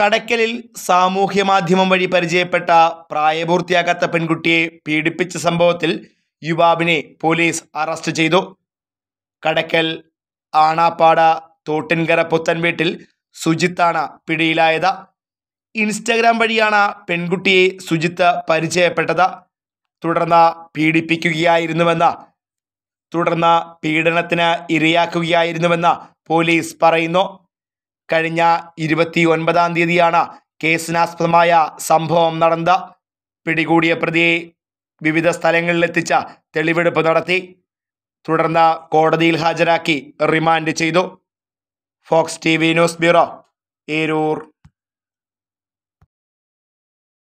കടയ്ക്കലിൽ സാമൂഹ്യ മാധ്യമം വഴി പരിചയപ്പെട്ട പ്രായപൂർത്തിയാകാത്ത പെൺകുട്ടിയെ പീഡിപ്പിച്ച സംഭവത്തിൽ യുവാവിനെ പോലീസ് അറസ്റ്റ് ചെയ്തു കടയ്ക്കൽ ആണാപ്പാട തോട്ടിൻകര പുത്തൻ വീട്ടിൽ സുജിത്താണ് പിടിയിലായത് ഇൻസ്റ്റഗ്രാം വഴിയാണ് പെൺകുട്ടിയെ സുജിത്ത് പരിചയപ്പെട്ടത് തുടർന്ന് പീഡിപ്പിക്കുകയായിരുന്നുവെന്ന തുടർന്ന് പീഡനത്തിന് ഇരയാക്കുകയായിരുന്നുവെന്ന് പോലീസ് പറയുന്നു കഴിഞ്ഞ ഇരുപത്തി ഒൻപതാം തീയതിയാണ് കേസിനാസ്പദമായ സംഭവം നടന്ന പിടികൂടിയ പ്രതിയെ വിവിധ സ്ഥലങ്ങളിലെത്തിച്ച തെളിവെടുപ്പ് നടത്തി തുടർന്ന് കോടതിയിൽ ഹാജരാക്കി റിമാൻഡ് ചെയ്തു fox T news bureau Eroor